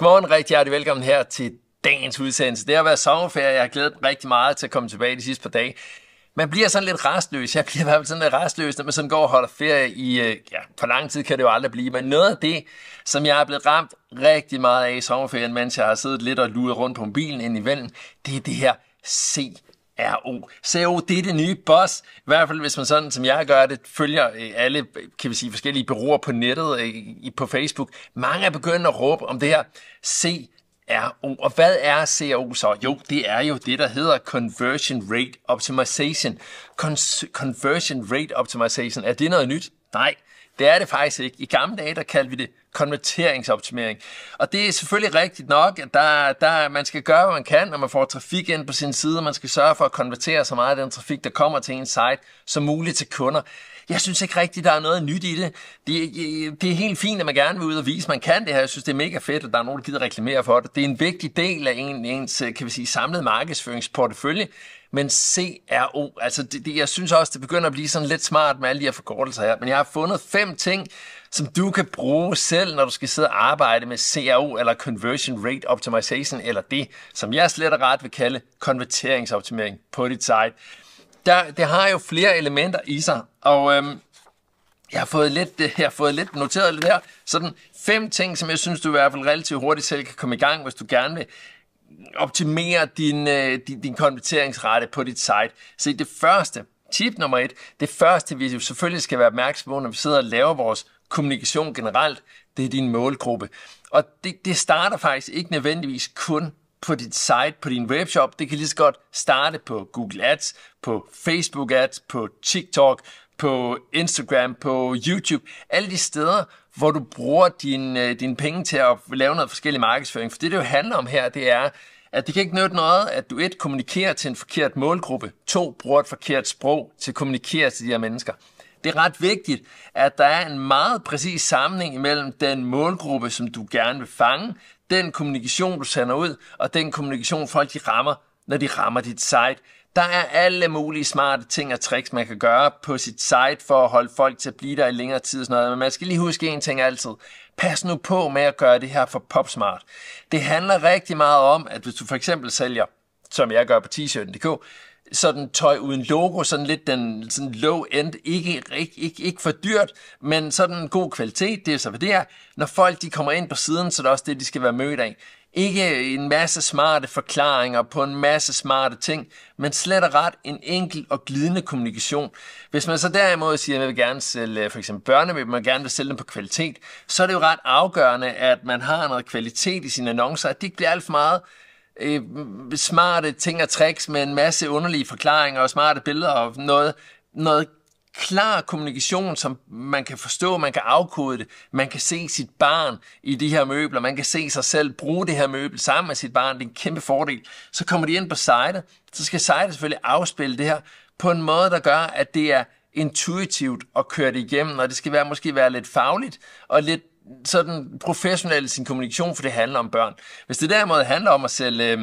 Godmorgen, rigtig hjertelig velkommen her til dagens udsendelse. Det har været sommerferie, jeg har glædet mig rigtig meget til at komme tilbage de sidste par dage. Man bliver sådan lidt restløs. Jeg bliver i hvert fald sådan lidt restløs, når man sådan går og holder ferie i... Øh, ja, for lang tid kan det jo aldrig blive, men noget af det, som jeg er blevet ramt rigtig meget af i sommerferien, mens jeg har siddet lidt og luret rundt på mobilen ind i vælden, det er det her se CRO. CRO, det er det nye boss. I hvert fald, hvis man sådan, som jeg gør det, følger øh, alle, kan vi sige, forskellige bureauer på nettet, øh, på Facebook. Mange er begyndt at råbe om det her CRO. Og hvad er CRO så? Jo, det er jo det, der hedder Conversion Rate Optimization. Cons- conversion Rate Optimization, er det noget nyt? Nej, det er det faktisk ikke. I gamle dage, der kaldte vi det konverteringsoptimering. Og det er selvfølgelig rigtigt nok, at der, der, man skal gøre, hvad man kan, når man får trafik ind på sin side. Man skal sørge for at konvertere så meget af den trafik, der kommer til en site, som muligt til kunder. Jeg synes ikke rigtigt, der er noget nyt i det. Det, det er helt fint, at man gerne vil ud og vise, at man kan det her. Jeg synes, det er mega fedt, at der er nogen, der gider reklamere for det. Det er en vigtig del af en, ens kan vi sige, samlede markedsføringsportefølje. Men CRO, altså det, det, jeg synes også, det begynder at blive sådan lidt smart med alle de her forkortelser her. Men jeg har fundet fem ting, som du kan bruge selv, når du skal sidde og arbejde med CRO eller Conversion Rate Optimization, eller det, som jeg slet og ret vil kalde konverteringsoptimering på dit site. Der, det har jo flere elementer i sig, og øhm, jeg har fået lidt, øh, jeg har fået lidt noteret lidt her. Sådan fem ting, som jeg synes, du i hvert fald relativt hurtigt selv kan komme i gang, hvis du gerne vil optimere din, øh, din, din konverteringsrate på dit site. Så det første, tip nummer et, det første, vi selvfølgelig skal være opmærksom på, når vi sidder og laver vores kommunikation generelt, det er din målgruppe. Og det, det starter faktisk ikke nødvendigvis kun på dit site, på din webshop. Det kan lige så godt starte på Google Ads, på Facebook Ads, på TikTok, på Instagram, på YouTube, alle de steder, hvor du bruger øh, dine din penge til at lave noget forskellig markedsføring. For det, det jo handler om her, det er, at det kan ikke nytte noget, at du et kommunikerer til en forkert målgruppe, to bruger et forkert sprog til at kommunikere til de her mennesker. Det er ret vigtigt, at der er en meget præcis sammenhæng imellem den målgruppe, som du gerne vil fange, den kommunikation, du sender ud, og den kommunikation, folk de rammer, når de rammer dit site. Der er alle mulige smarte ting og tricks, man kan gøre på sit site for at holde folk til at blive der i længere tid. Sådan noget. Men man skal lige huske en ting altid. Pas nu på med at gøre det her for popsmart. Det handler rigtig meget om, at hvis du for eksempel sælger, som jeg gør på t-shirten.dk, sådan tøj uden logo, sådan lidt den sådan low end, ikke, ikke, ikke, ikke for dyrt, men sådan en god kvalitet, det er så hvad det er. Når folk de kommer ind på siden, så er det også det, de skal være mødt af. Ikke en masse smarte forklaringer på en masse smarte ting, men slet og ret en enkel og glidende kommunikation. Hvis man så derimod siger, at man vil gerne sælge for eksempel men man gerne vil sælge dem på kvalitet, så er det jo ret afgørende, at man har noget kvalitet i sine annoncer, at det ikke bliver alt for meget øh, smarte ting og tricks med en masse underlige forklaringer og smarte billeder og noget, noget klar kommunikation, som man kan forstå, man kan afkode det, man kan se sit barn i de her møbler, man kan se sig selv bruge det her møbel sammen med sit barn, det er en kæmpe fordel. Så kommer de ind på sitet, så skal sitet selvfølgelig afspille det her på en måde, der gør, at det er intuitivt at køre det igennem, og det skal være, måske være lidt fagligt og lidt sådan professionelt i sin kommunikation, for det handler om børn. Hvis det derimod handler om at sælge øh,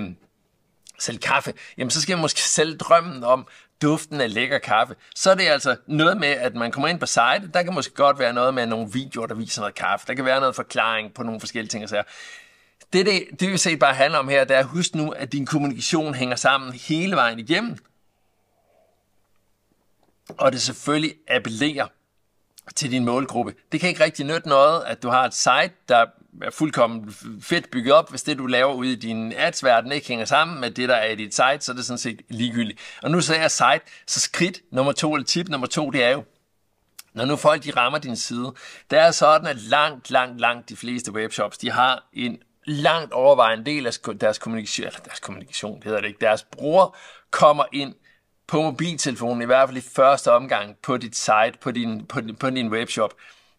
sælge kaffe, jamen så skal jeg måske sælge drømmen om, duften af lækker kaffe, så er det altså noget med, at man kommer ind på site, der kan måske godt være noget med nogle videoer, der viser noget kaffe, der kan være noget forklaring på nogle forskellige ting og sager. Det, det, det vi set bare handler om her, det er, huske nu, at din kommunikation hænger sammen hele vejen igennem, og det selvfølgelig appellerer til din målgruppe. Det kan ikke rigtig nytte noget, at du har et site, der er fuldkommen fedt bygget op. Hvis det, du laver ude i din ads-verden, ikke hænger sammen med det, der er i dit site, så er det sådan set ligegyldigt. Og nu så er site, så skridt nummer to, eller tip nummer to, det er jo, når nu folk de rammer din side, der er sådan, at langt, langt, langt de fleste webshops, de har en langt overvejende del af deres kommunikation, eller deres kommunikation, det hedder det ikke, deres bruger kommer ind på mobiltelefonen, i hvert fald i første omgang, på dit site, på din, på, din, på din webshop.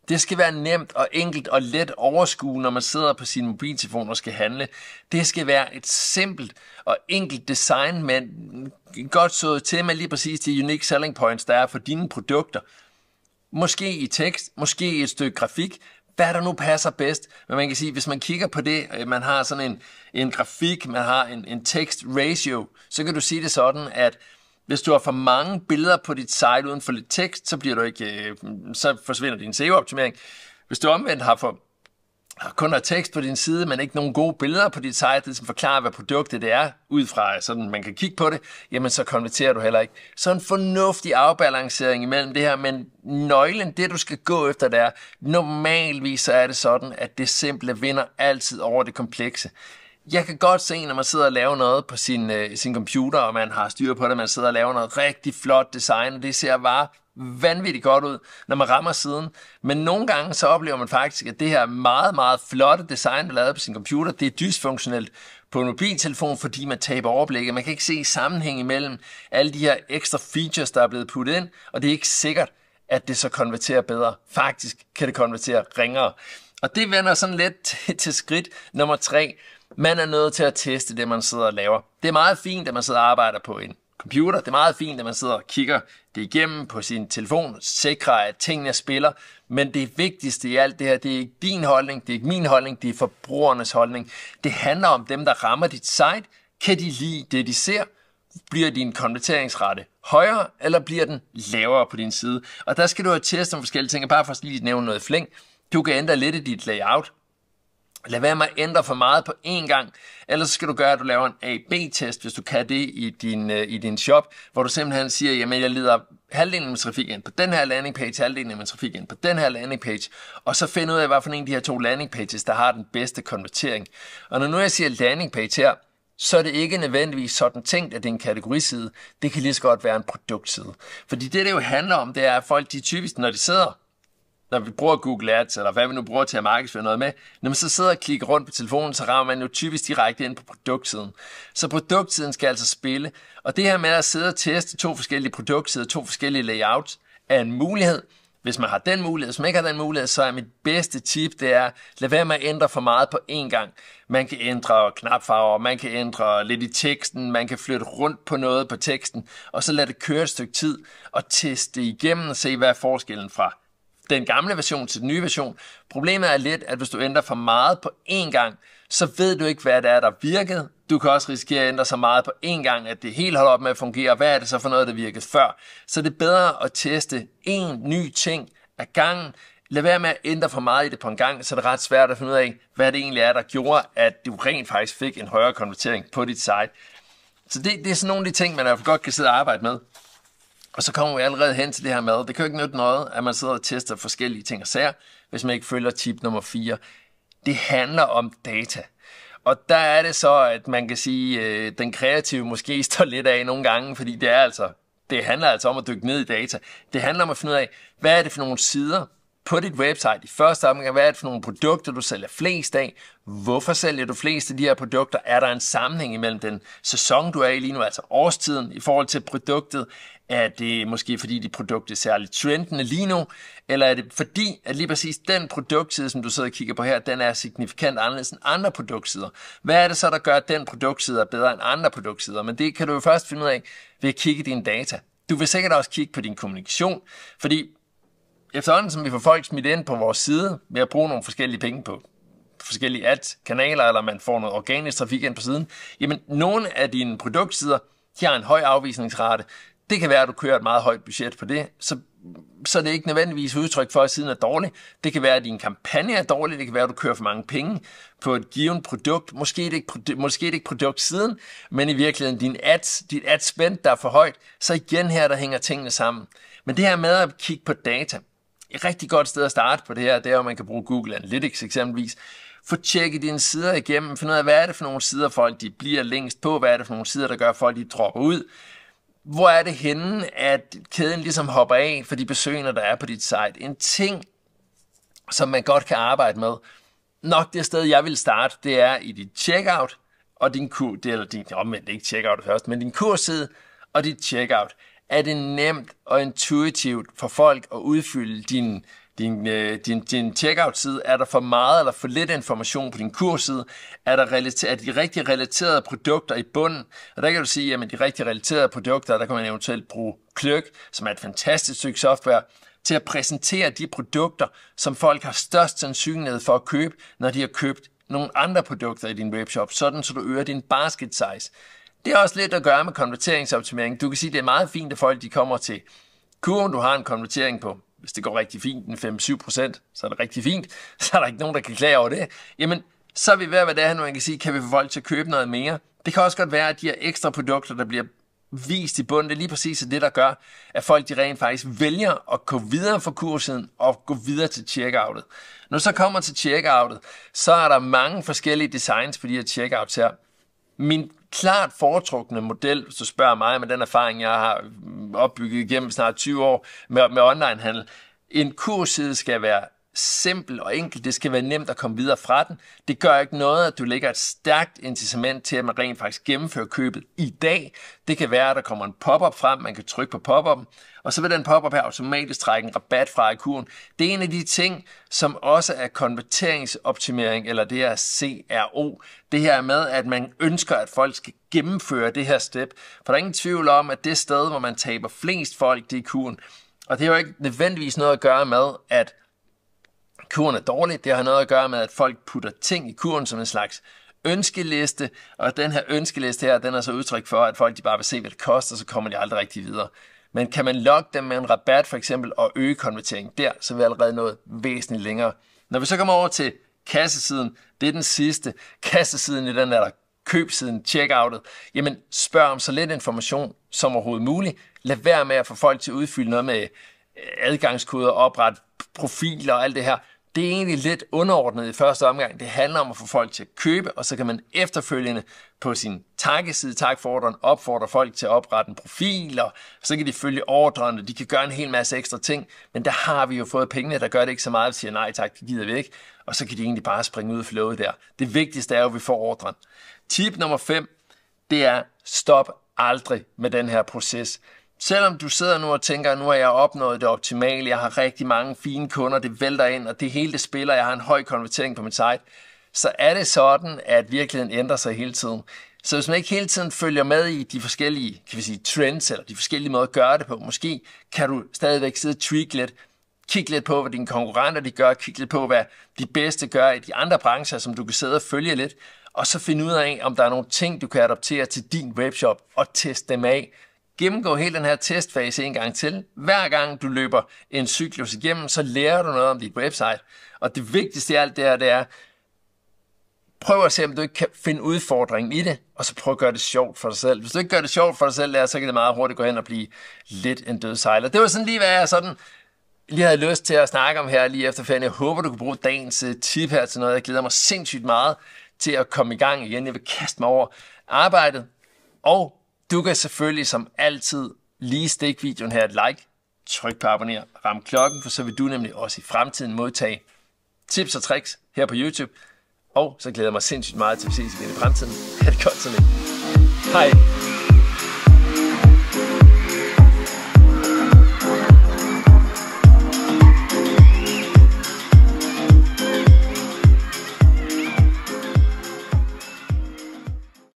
Det skal være nemt og enkelt og let overskue, når man sidder på sin mobiltelefon og skal handle. Det skal være et simpelt og enkelt design men godt så til med lige præcis de unique selling points, der er for dine produkter. Måske i tekst, måske i et stykke grafik, hvad der nu passer bedst. Men man kan sige, hvis man kigger på det, øh, man har sådan en, en grafik, man har en, en tekst ratio, så kan du sige det sådan, at hvis du har for mange billeder på dit site uden for lidt tekst, så, bliver du ikke, øh, så forsvinder din SEO-optimering. Hvis du omvendt har for kun har tekst på din side, men ikke nogen gode billeder på dit site, der ligesom forklarer, hvad produktet det er, ud fra øh, sådan, man kan kigge på det, jamen så konverterer du heller ikke. Så en fornuftig afbalancering imellem det her, men nøglen, det du skal gå efter, det er, normalvis så er det sådan, at det simple vinder altid over det komplekse jeg kan godt se, når man sidder og laver noget på sin, øh, sin computer, og man har styr på det, man sidder og laver noget rigtig flot design, og det ser bare vanvittigt godt ud, når man rammer siden. Men nogle gange så oplever man faktisk, at det her meget, meget flotte design, man lavet på sin computer, det er dysfunktionelt på en mobiltelefon, fordi man taber overblikket. Man kan ikke se sammenhæng imellem alle de her ekstra features, der er blevet puttet ind, og det er ikke sikkert, at det så konverterer bedre. Faktisk kan det konvertere ringere. Og det vender sådan lidt til skridt nummer tre, man er nødt til at teste det, man sidder og laver. Det er meget fint, at man sidder og arbejder på en computer. Det er meget fint, at man sidder og kigger det igennem på sin telefon, sikrer, at tingene spiller. Men det vigtigste i alt det her, det er ikke din holdning, det er ikke min holdning, det er forbrugernes holdning. Det handler om dem, der rammer dit site. Kan de lide det, de ser? Bliver din konverteringsrate højere, eller bliver den lavere på din side? Og der skal du have testet nogle forskellige ting. Jeg bare for lige nævne noget flæng. Du kan ændre lidt i dit layout. Lad være med at ændre for meget på én gang, ellers skal du gøre, at du laver en A-B-test, hvis du kan det i din, øh, i din shop, hvor du simpelthen siger, jamen jeg leder halvdelen af min trafik ind på den her landing page, halvdelen af min trafik ind på den her landing page, og så finde ud af, hvad for en af de her to landing pages, der har den bedste konvertering. Og når nu jeg siger landing page her, så er det ikke nødvendigvis sådan tænkt, at det er en kategoriside. Det kan lige så godt være en produktside. Fordi det, det jo handler om, det er, at folk de typisk, når de sidder når vi bruger Google Ads, eller hvad vi nu bruger til at markedsføre noget med, når man så sidder og klikker rundt på telefonen, så rammer man jo typisk direkte ind på produktsiden. Så produktsiden skal altså spille, og det her med at sidde og teste to forskellige produktsider, to forskellige layouts, er en mulighed. Hvis man har den mulighed, hvis man ikke har den mulighed, så er mit bedste tip, det er, lad være med at ændre for meget på én gang. Man kan ændre knapfarver, man kan ændre lidt i teksten, man kan flytte rundt på noget på teksten, og så lad det køre et stykke tid, og teste igennem og se, hvad er forskellen fra den gamle version til den nye version. Problemet er lidt, at hvis du ændrer for meget på én gang, så ved du ikke, hvad det er, der virkede. Du kan også risikere at ændre så meget på én gang, at det helt holder op med at fungere. Hvad er det så for noget, der virkede før? Så det er bedre at teste én ny ting ad gangen, lad være med at ændre for meget i det på en gang, så det er ret svært at finde ud af, hvad det egentlig er, der gjorde, at du rent faktisk fik en højere konvertering på dit site. Så det, det er sådan nogle af de ting, man i hvert fald godt kan sidde og arbejde med. Og så kommer vi allerede hen til det her med, det kan jo ikke nytte noget, at man sidder og tester forskellige ting og sager, hvis man ikke følger tip nummer 4. Det handler om data. Og der er det så, at man kan sige, at øh, den kreative måske står lidt af nogle gange, fordi det er altså, det handler altså om at dykke ned i data. Det handler om at finde ud af, hvad er det for nogle sider, på dit website i første omgang, hvad er det for nogle produkter, du sælger flest af? Hvorfor sælger du flest af de her produkter? Er der en sammenhæng imellem den sæson, du er i lige nu, altså årstiden, i forhold til produktet? Er det måske fordi dit produkt er særligt trendende lige nu? Eller er det fordi, at lige præcis den produktside, som du sidder og kigger på her, den er signifikant anderledes end andre produktsider? Hvad er det så, der gør, at den produktside er bedre end andre produktsider? Men det kan du jo først finde ud af ved at kigge i dine data. Du vil sikkert også kigge på din kommunikation, fordi efterhånden som vi får folk smidt ind på vores side ved at bruge nogle forskellige penge på forskellige ad-kanaler, eller man får noget organisk trafik ind på siden, jamen nogle af dine produktsider, de har en høj afvisningsrate. Det kan være, at du kører et meget højt budget på det, så, så det er det ikke nødvendigvis udtryk for, at siden er dårlig. Det kan være, at din kampagne er dårlig, det kan være, at du kører for mange penge på et givet produkt. Måske det ikke, måske det ikke produkt siden, men i virkeligheden din ads, dit ad spend, der er for højt. Så igen her, der hænger tingene sammen. Men det her med at kigge på data, et rigtig godt sted at starte på det her, det er, at man kan bruge Google Analytics eksempelvis. Få tjekket dine sider igennem, finde ud af, hvad er det for nogle sider, folk de bliver længst på, hvad er det for nogle sider, der gør, folk de dropper ud. Hvor er det henne, at kæden ligesom hopper af for de besøgende, der er på dit site? En ting, som man godt kan arbejde med, nok det sted, jeg vil starte, det er i dit checkout, og din kurs, det, eller din, omvendt ikke checkout først, men din kursside og dit checkout er det nemt og intuitivt for folk at udfylde din, din, øh, din, din checkout-side? Er der for meget eller for lidt information på din kursside? Er der relater, er de rigtige relaterede produkter i bunden? Og der kan du sige, at de rigtige relaterede produkter, der kan man eventuelt bruge Kløk, som er et fantastisk stykke software, til at præsentere de produkter, som folk har størst sandsynlighed for at købe, når de har købt nogle andre produkter i din webshop, sådan så du øger din basket size. Det har også lidt at gøre med konverteringsoptimering. Du kan sige, det er meget fint, at folk de kommer til kurven. Du har en konvertering på, hvis det går rigtig fint, en 5-7 så er det rigtig fint. Så er der ikke nogen, der kan klage over det. Jamen, så er vi ved at være der, man kan sige, kan vi få folk til at købe noget mere? Det kan også godt være, at de her ekstra produkter, der bliver vist i bunden, det er lige præcis det, der gør, at folk de rent faktisk vælger at gå videre fra kursen og gå videre til checkoutet. Når så kommer til checkoutet, så er der mange forskellige designs på de her checkouts her. Min klart foretrukne model, så spørger mig med den erfaring, jeg har opbygget gennem snart 20 år med, med onlinehandel. En kursside skal være simpel og enkel. Det skal være nemt at komme videre fra den. Det gør ikke noget, at du lægger et stærkt incitament til, at man rent faktisk gennemfører købet i dag. Det kan være, at der kommer en pop-up frem, man kan trykke på pop-up'en, og så vil den pop-up her automatisk trække en rabat fra i kurven. Det er en af de ting, som også er konverteringsoptimering, eller det her CRO. Det her med, at man ønsker, at folk skal gennemføre det her step. For der er ingen tvivl om, at det sted, hvor man taber flest folk, det er kurven. Og det har jo ikke nødvendigvis noget at gøre med, at Kuren er dårlig. Det har noget at gøre med, at folk putter ting i kuren som en slags ønskeliste, og den her ønskeliste her, den er så udtryk for, at folk de bare vil se, hvad det koster, så kommer de aldrig rigtig videre. Men kan man lokke dem med en rabat for eksempel og øge konverteringen der, så er vi allerede nået væsentligt længere. Når vi så kommer over til kassesiden, det er den sidste. Kassesiden i den der købsiden, checkoutet. Jamen spørg om så lidt information som overhovedet muligt. Lad være med at få folk til at udfylde noget med øh, adgangskoder, opret profiler og alt det her. Det er egentlig lidt underordnet i første omgang. Det handler om at få folk til at købe, og så kan man efterfølgende på sin takkeside, takfordren, opfordre folk til at oprette en profil, og så kan de følge ordrene, de kan gøre en hel masse ekstra ting, men der har vi jo fået pengene, der gør det ikke så meget, vi siger nej tak, det gider vi ikke, og så kan de egentlig bare springe ud af flowet der. Det vigtigste er jo, at vi får ordren. Tip nummer 5, det er stop aldrig med den her proces selvom du sidder nu og tænker, nu har jeg opnået det optimale, jeg har rigtig mange fine kunder, det vælter ind, og det hele det spiller, jeg har en høj konvertering på mit site, så er det sådan, at virkeligheden ændrer sig hele tiden. Så hvis man ikke hele tiden følger med i de forskellige kan vi sige, trends, eller de forskellige måder at gøre det på, måske kan du stadigvæk sidde og tweak lidt, kigge lidt på, hvad dine konkurrenter de gør, kigge lidt på, hvad de bedste gør i de andre brancher, som du kan sidde og følge lidt, og så finde ud af, om der er nogle ting, du kan adoptere til din webshop og teste dem af, Gennemgå hele den her testfase en gang til. Hver gang du løber en cyklus igennem, så lærer du noget om dit website. Og det vigtigste af alt det her, det er, prøv at se, om du ikke kan finde udfordringen i det, og så prøv at gøre det sjovt for dig selv. Hvis du ikke gør det sjovt for dig selv, der, så kan det meget hurtigt gå hen og blive lidt en død sejler. Det var sådan lige, hvad jeg sådan lige havde lyst til at snakke om her lige ferien. Jeg håber, du kan bruge dagens øh, tip her til noget. Jeg glæder mig sindssygt meget til at komme i gang igen. Jeg vil kaste mig over arbejdet og du kan selvfølgelig som altid lige stikke videoen her et like, tryk på abonner, ram klokken, for så vil du nemlig også i fremtiden modtage tips og tricks her på YouTube. Og så glæder jeg mig sindssygt meget til at se ses igen i fremtiden. Ha' det godt så længe. Hej!